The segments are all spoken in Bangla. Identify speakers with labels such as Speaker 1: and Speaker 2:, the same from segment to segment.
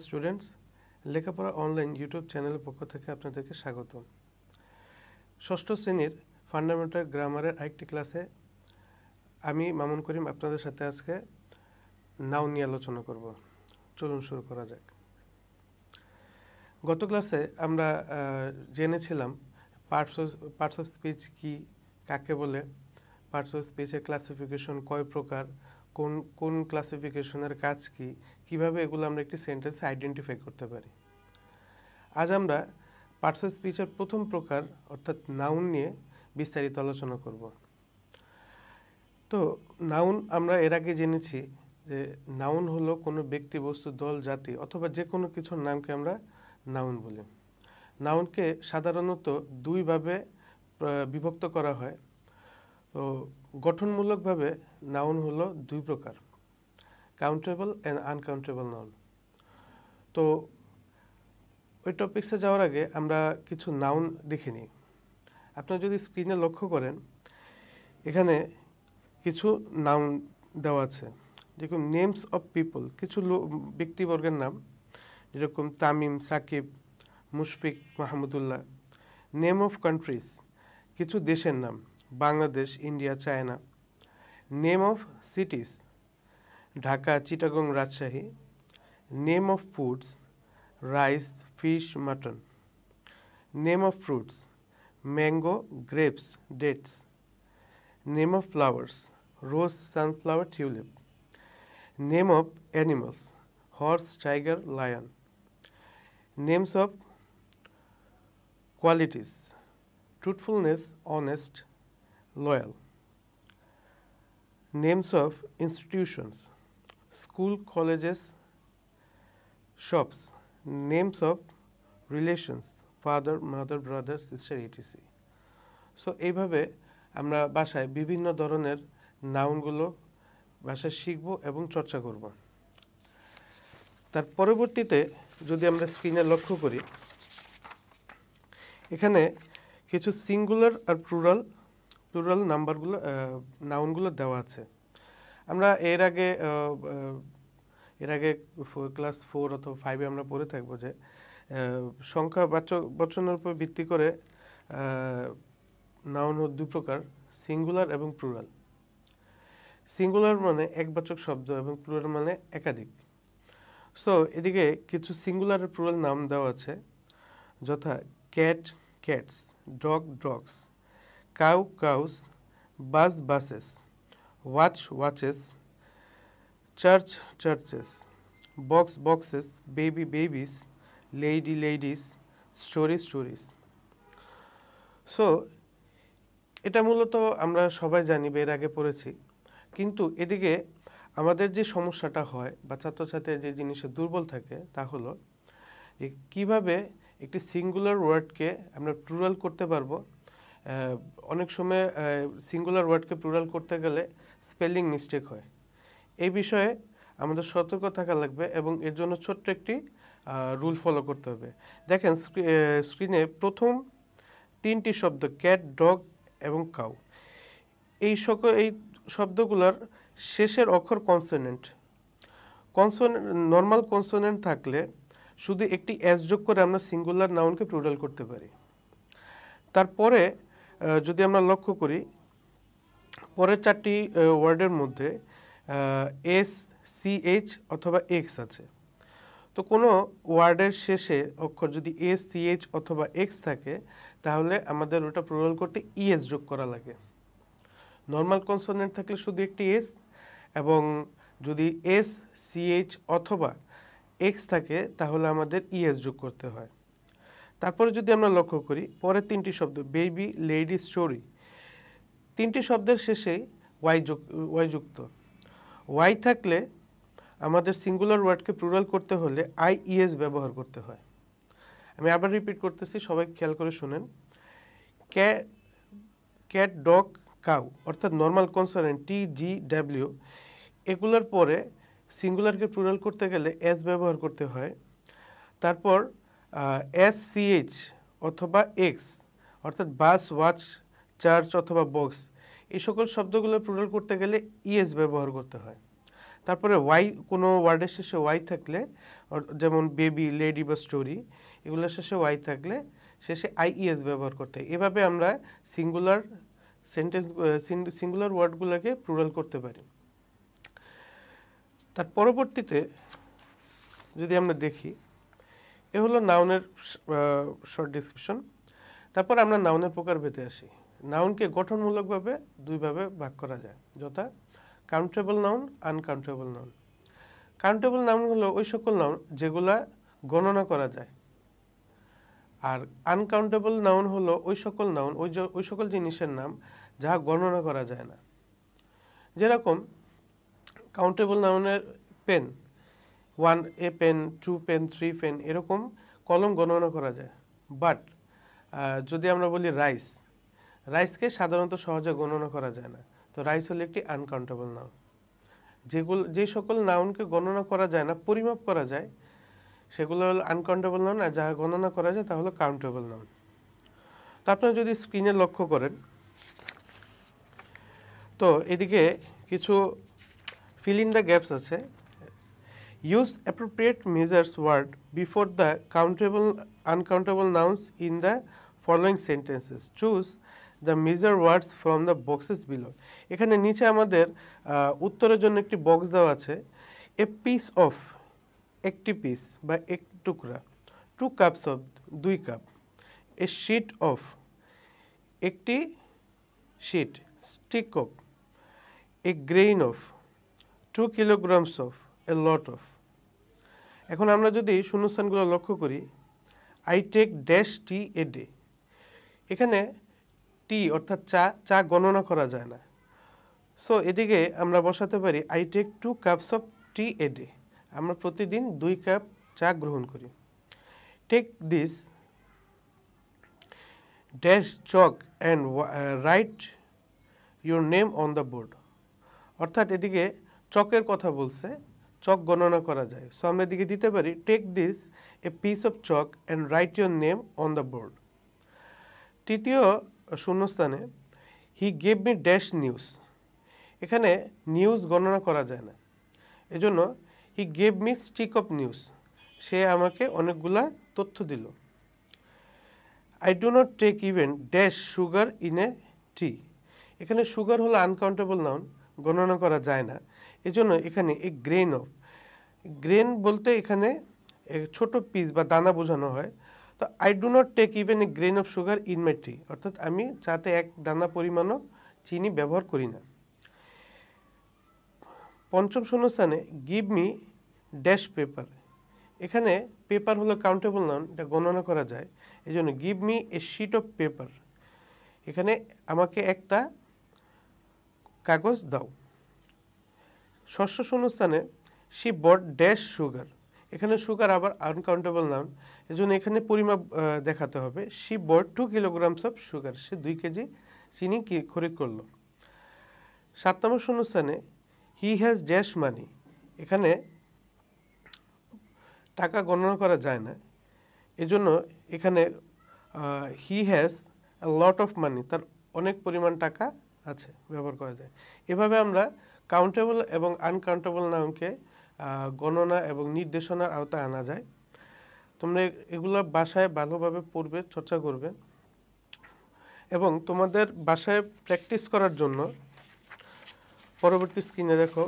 Speaker 1: হ্যালো স্টুডেন্টস লেখাপড়া অনলাইন ইউটিউব চ্যানেলের পক্ষ থেকে আপনাদেরকে স্বাগত ষষ্ঠ শ্রেণীর ফান্ডামেন্টাল গ্রামারের আরেকটি ক্লাসে আমি মামুন করিম আপনাদের সাথে আজকে নাও নিয়ে আলোচনা করব চলুন শুরু করা যাক গত ক্লাসে আমরা জেনেছিলাম পার্টস পার্টস অফ স্পিচ কী কাকে বলে পার্টস অফ স্পিচের ক্লাসিফিকেশন কয় প্রকার কোন কোন ক্লাসিফিকেশনের কাজ কী কিভাবে এগুলো আমরা একটি সেন্টেন্সে আইডেন্টিফাই করতে পারি আজ আমরা পার্টস অফ স্পিচের প্রথম প্রকার অর্থাৎ নাউন নিয়ে বিস্তারিত আলোচনা করব তো নাউন আমরা এর আগে জেনেছি যে নাউন হলো কোনো ব্যক্তি বস্তু দল জাতি অথবা যে কোনো কিছুর নামকে আমরা নাউন বলি নাউনকে সাধারণত দুইভাবে বিভক্ত করা হয় তো গঠনমূলকভাবে নাউন হলো দুই প্রকার কাউন্টেবল অ্যান্ড আনকাউন্টেবল নাউন তো ওই টপিক্সে যাওয়ার আগে আমরা কিছু নাউন দেখে নিই আপনারা যদি স্ক্রিনে লক্ষ্য করেন এখানে কিছু নাউন দেওয়া আছে যেরকম নেমস অফ পিপল কিছু ব্যক্তিবর্গের নাম যেরকম Tamim Sakib Mushfiq Mahmudullah name of countries কিছু দেশের নাম Bangladesh India China name of cities Dhaka Chittagong Rajshahi name of foods rice fish mutton name of fruits mango grapes dates name of flowers rose sunflower tulip name of animals horse tiger lion names of qualities truthfulness honest loyal names of institutions school colleges shops names of relations father mother brother sister etc so এইভাবে আমরা বাসায় বিভিন্ন ধরনের নাউনগুলো ভাষা শিখব এবং চর্চা করব তার পরবর্তীতে যদি আমরা স্ক্রিনে লক্ষ্য করি এখানে কিছু সিঙ্গুলার আর প্লুরাল প্লুরাল নাম্বারগুলো নাউনগুলো দেওয়া আছে আমরা এর আগে এর আগে ক্লাস ফোর অথবা ফাইভে আমরা পড়ে থাকবো যে সংখ্যা বাচক বচনের উপর ভিত্তি করে নাউন দু দুই প্রকার সিঙ্গুলার এবং প্লুরাল সিঙ্গুলার মানে একবাচক শব্দ এবং প্লুরাল মানে একাধিক সো এদিকে কিছু সিঙ্গুলার প্লুরাল নাম দেওয়া আছে যথা cat cats dog dogs cow cows bus buses watch watches, church churches, box boxes, baby babies, lady ladies, story stories. So এটা মূলত আমরা সবাই জানি এর আগে পড়েছি কিন্তু এদিকে আমাদের যে সমস্যাটা হয় বা ছাত্রছাত্রীর যে জিনিসে দুর্বল থাকে তা হলো যে কীভাবে একটি সিঙ্গুলার ওয়ার্ডকে আমরা টুরাল করতে পারবো অনেক সময় সিঙ্গুলার ওয়ার্ডকে প্লুরাল করতে গেলে স্পেলিং মিস্টেক হয় এই বিষয়ে আমাদের সতর্ক থাকা লাগবে এবং এর জন্য ছোট্ট একটি রুল ফলো করতে হবে দেখেন স্ক্রিনে প্রথম তিনটি শব্দ ক্যাট ডগ এবং কাউ এই সক এই শব্দগুলোর শেষের অক্ষর কনসোনেন্ট কনসোন নর্মাল কনসোনেন্ট থাকলে শুধু একটি অ্যাস যোগ করে আমরা সিঙ্গুলার নাউনকে প্লুরাল করতে পারি তারপরে যদি আমরা লক্ষ্য করি পরের চারটি ওয়ার্ডের মধ্যে এস সিএইচ অথবা এক্স আছে তো কোনো ওয়ার্ডের শেষে অক্ষর যদি এস সিএইচ অথবা এক্স থাকে তাহলে আমাদের ওটা প্রোরাল করতে ইএস যোগ করা লাগে নর্মাল কনসোনেন্ট থাকলে শুধু একটি এস এবং যদি এস সিএইচ অথবা এক্স থাকে তাহলে আমাদের ইএস e যোগ করতে হয় তারপরে যদি আমরা লক্ষ্য করি পরের তিনটি শব্দ বেবি লেডি স্টোরি তিনটি শব্দের শেষে ওয়াই ওয়াই যুক্ত ওয়াই থাকলে আমাদের সিঙ্গুলার ওয়ার্ডকে প্রুরাল করতে হলে আই ইএস ব্যবহার করতে হয় আমি আবার রিপিট করতেছি সবাই খেয়াল করে শোনেন ক্যাট ক্যাট ডগ কাউ অর্থাৎ normal consonant T G W এগুলোর পরে সিঙ্গুলারকে প্রুরাল করতে গেলে এস ব্যবহার করতে হয় তারপর এস এসসিএইচ অথবা এক্স অর্থাৎ বাস ওয়াচ চার্চ অথবা বক্স এই সকল শব্দগুলো প্রুডাল করতে গেলে ইএস e ব্যবহার করতে হয় তারপরে ওয়াই কোনো ওয়ার্ডের শেষে ওয়াই থাকলে যেমন বেবি লেডি বা স্টোরি এগুলোর শেষে ওয়াই থাকলে শেষে আইইএস e ব্যবহার করতে হয় এভাবে আমরা সিঙ্গুলার সেন্টেন্স সিঙ্গুলার ওয়ার্ডগুলোকে প্রুরাল করতে পারি তার পরবর্তীতে যদি আমরা দেখি এ হলো নাউনের শর্ট ডিসক্রিপশন তারপর আমরা নাউনের প্রকার পেতে আসি নাউনকে গঠনমূলকভাবে দুইভাবে ভাগ করা যায় যথা countable noun uncountable noun countable noun হলো ওই সকল নাউন যেগুলা গণনা করা যায় আর আনকাউন্টেবল নাউন হলো ওই সকল নাউন ওই ওই সকল জিনিসের নাম যা গণনা করা যায় না যেরকম কাউন্টেবল নাউনের pen one a pen two pen three pen এরকম কলম গণনা করা যায় বাট যদি আমরা বলি রাইস রাইসকে সাধারণত সহজে গণনা করা যায় না তো রাইস হলো একটি আনকাউন্টেবল নাউন যেগুলো যে সকল নাউনকে গণনা করা যায় না পরিমাপ করা যায় সেগুলো হলো আনকাউন্টেবল নাউন আর যা গণনা করা যায় তা কাউন্টেবল নাউন তো আপনারা যদি স্ক্রিনে লক্ষ্য করেন তো এদিকে কিছু ফিল ইন দ্য গ্যাপস আছে Use appropriate measures word before the countable uncountable nouns in the following sentences. Choose the measure words from the boxes below এখানে নিচে আমাদের উত্তরের জন্য একটি বক্স দেওয়া আছে এ পিস অফ একটি পিস বা এক টুকরা টু কাপস অফ দুই কাপ এ শিট অফ একটি sheet stick of a grain of two kilograms of a lot of এখন আমরা যদি শূন্যস্থানগুলো লক্ষ্য করি I take dash tea a day এখানে টি অর্থাৎ চা চা গণনা করা যায় না সো এদিকে আমরা বসাতে পারি I take two cups of tea a day আমরা প্রতিদিন দুই কাপ চা গ্রহণ করি take this dash chalk and write your name on the board অর্থাৎ এদিকে চকের কথা বলছে চক গণনা করা যায় সো আমরা এদিকে দিতে পারি take this a piece of chalk and write your name on the board তৃতীয় শূন্যস্থানে he gave me dash news এখানে নিউজ গণনা করা যায় না এজন্য he gave me stick of news সে আমাকে অনেকগুলা তথ্য দিল I do not take even dash sugar in a tea এখানে সুগার হলো আনকাউন্টেবল নাউন গণনা করা যায় না এজন্য এখানে এ গ্রেন অফ গ্রেন বলতে এখানে ছোট পিস বা দানা বোঝানো হয় তো I do not take even a grain of sugar in my tea অর্থাৎ আমি চাতে এক দানা পরিমাণও চিনি ব্যবহার করি না পঞ্চম শূন্যস্থানে গিভ মি ড্যাশ পেপার এখানে পেপার হলো কাউন্টেবল নন এটা গণনা করা যায় এই জন্য give me a sheet of paper এখানে আমাকে একটা কাগজ দাও ষষ্ঠ শূন্যস্থানে শি বট ড্যাশ সুগার এখানে সুগার আবার আনকাউন্টেবল নাম এজন্য এখানে পরিমাপ দেখাতে হবে she bought two kilograms of sugar সে দুই কেজি চিনি কি করলো সাত নম্বর শূন্যস্থানে হি হ্যাজ ড্যাশ মানি এখানে টাকা গণনা করা যায় না এজন্য এখানে he has lot of money তার অনেক পরিমাণ টাকা আছে ব্যবহার করা যায় এভাবে আমরা কাউন্টেবল এবং আনকাউন্টেবল নামকে গণনা এবং নির্দেশনার আওতায় আনা যায় তোমরা এগুলো বাসায় ভালোভাবে পড়বে চর্চা করবে এবং তোমাদের বাসায় প্র্যাকটিস করার জন্য পরবর্তী স্ক্রিনে দেখো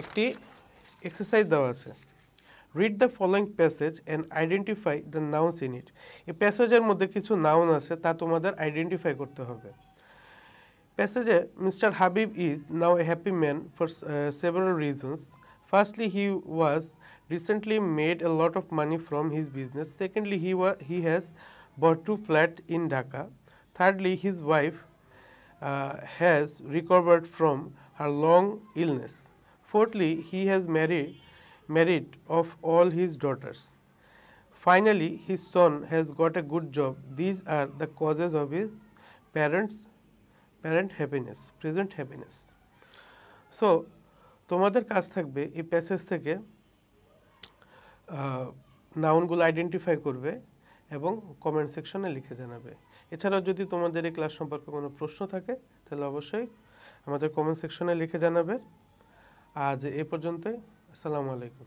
Speaker 1: একটি এক্সারসাইজ দেওয়া আছে read the following passage and identify the nouns in it এই প্যাসেজের মধ্যে কিছু নাউন আছে তা তোমাদের আইডেন্টিফাই করতে হবে passage, uh, Mr. Habib is now a happy man for uh, several reasons. Firstly, he was recently made a lot of money from his business. Secondly, he, he has bought two flats in Dhaka. Thirdly, his wife uh, has recovered from her long illness. Fourthly, he has married, married of all his daughters. Finally, his son has got a good job. These are the causes of his parents' parent happiness present happiness so তোমাদের কাজ থাকবে এই প্যাসেজ থেকে নাউনগুলো আইডেন্টিফাই করবে এবং কমেন্ট সেকশনে লিখে জানাবে এছাড়াও যদি তোমাদের এই ক্লাস সম্পর্কে কোনো প্রশ্ন থাকে তাহলে অবশ্যই আমাদের কমেন্ট সেকশনে লিখে জানাবে আজ এ পর্যন্তই আসসালামু আলাইকুম